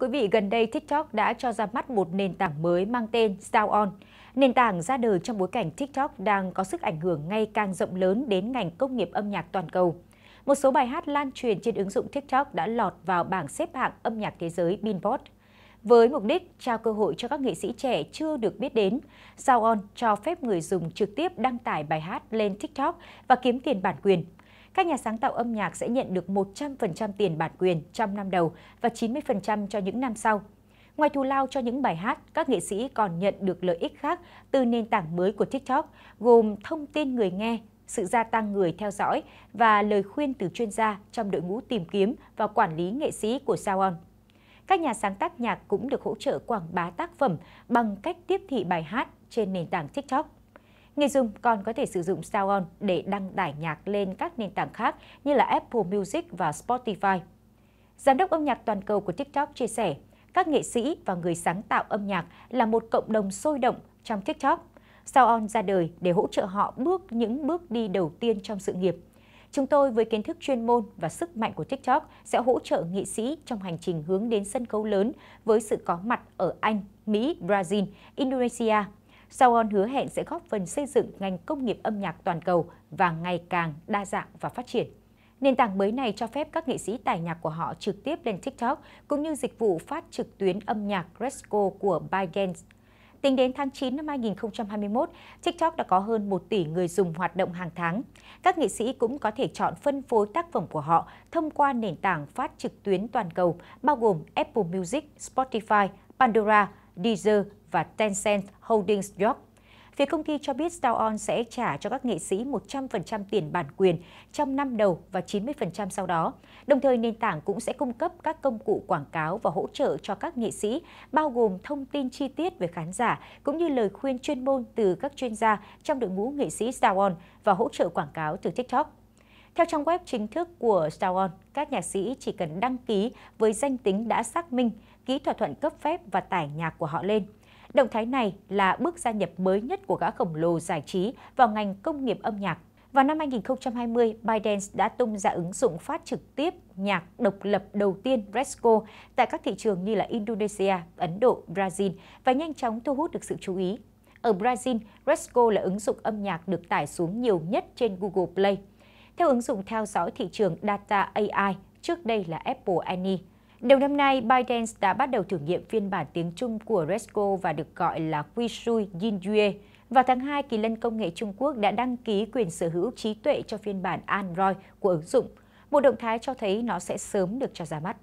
quý vị, gần đây TikTok đã cho ra mắt một nền tảng mới mang tên Sound On. Nền tảng ra đời trong bối cảnh TikTok đang có sức ảnh hưởng ngày càng rộng lớn đến ngành công nghiệp âm nhạc toàn cầu. Một số bài hát lan truyền trên ứng dụng TikTok đã lọt vào bảng xếp hạng âm nhạc thế giới Billboard. Với mục đích trao cơ hội cho các nghệ sĩ trẻ chưa được biết đến, Sound On cho phép người dùng trực tiếp đăng tải bài hát lên TikTok và kiếm tiền bản quyền các nhà sáng tạo âm nhạc sẽ nhận được 100% tiền bản quyền trong năm đầu và 90% cho những năm sau. Ngoài thù lao cho những bài hát, các nghệ sĩ còn nhận được lợi ích khác từ nền tảng mới của TikTok, gồm thông tin người nghe, sự gia tăng người theo dõi và lời khuyên từ chuyên gia trong đội ngũ tìm kiếm và quản lý nghệ sĩ của Saon. Các nhà sáng tác nhạc cũng được hỗ trợ quảng bá tác phẩm bằng cách tiếp thị bài hát trên nền tảng TikTok. Người dùng còn có thể sử dụng SoundOn để đăng tải nhạc lên các nền tảng khác như là Apple Music và Spotify. Giám đốc âm nhạc toàn cầu của TikTok chia sẻ, các nghệ sĩ và người sáng tạo âm nhạc là một cộng đồng sôi động trong TikTok. SoundOn ra đời để hỗ trợ họ bước những bước đi đầu tiên trong sự nghiệp. Chúng tôi với kiến thức chuyên môn và sức mạnh của TikTok sẽ hỗ trợ nghệ sĩ trong hành trình hướng đến sân khấu lớn với sự có mặt ở Anh, Mỹ, Brazil, Indonesia Saon hứa hẹn sẽ góp phần xây dựng ngành công nghiệp âm nhạc toàn cầu và ngày càng đa dạng và phát triển. Nền tảng mới này cho phép các nghệ sĩ tài nhạc của họ trực tiếp lên TikTok cũng như dịch vụ phát trực tuyến âm nhạc Resco của ByteDance. Tính đến tháng 9 năm 2021, TikTok đã có hơn 1 tỷ người dùng hoạt động hàng tháng. Các nghệ sĩ cũng có thể chọn phân phối tác phẩm của họ thông qua nền tảng phát trực tuyến toàn cầu, bao gồm Apple Music, Spotify, Pandora, Deezer và Tencent Holdings Europe. Phía công ty cho biết StarOn sẽ trả cho các nghệ sĩ 100% tiền bản quyền trong năm đầu và 90% sau đó. Đồng thời, nền tảng cũng sẽ cung cấp các công cụ quảng cáo và hỗ trợ cho các nghệ sĩ, bao gồm thông tin chi tiết về khán giả, cũng như lời khuyên chuyên môn từ các chuyên gia trong đội ngũ nghệ sĩ StarOn và hỗ trợ quảng cáo từ TikTok. Theo trang web chính thức của StarOn, các nhạc sĩ chỉ cần đăng ký với danh tính đã xác minh – ký thỏa thuận cấp phép và tải nhạc của họ lên. Động thái này là bước gia nhập mới nhất của gã khổng lồ giải trí vào ngành công nghiệp âm nhạc. Vào năm 2020, ByteDance đã tung ra ứng dụng phát trực tiếp nhạc độc lập đầu tiên Resco tại các thị trường như là Indonesia, Ấn Độ, Brazil và nhanh chóng thu hút được sự chú ý. Ở Brazil, Resco là ứng dụng âm nhạc được tải xuống nhiều nhất trên Google Play. Theo ứng dụng theo dõi thị trường Data AI, trước đây là Apple Annie. Đầu năm nay, ByteDance đã bắt đầu thử nghiệm phiên bản tiếng Trung của Resco và được gọi là Kuishui Yinyue. Vào tháng 2, kỳ lân công nghệ Trung Quốc đã đăng ký quyền sở hữu trí tuệ cho phiên bản Android của ứng dụng, một động thái cho thấy nó sẽ sớm được cho ra mắt.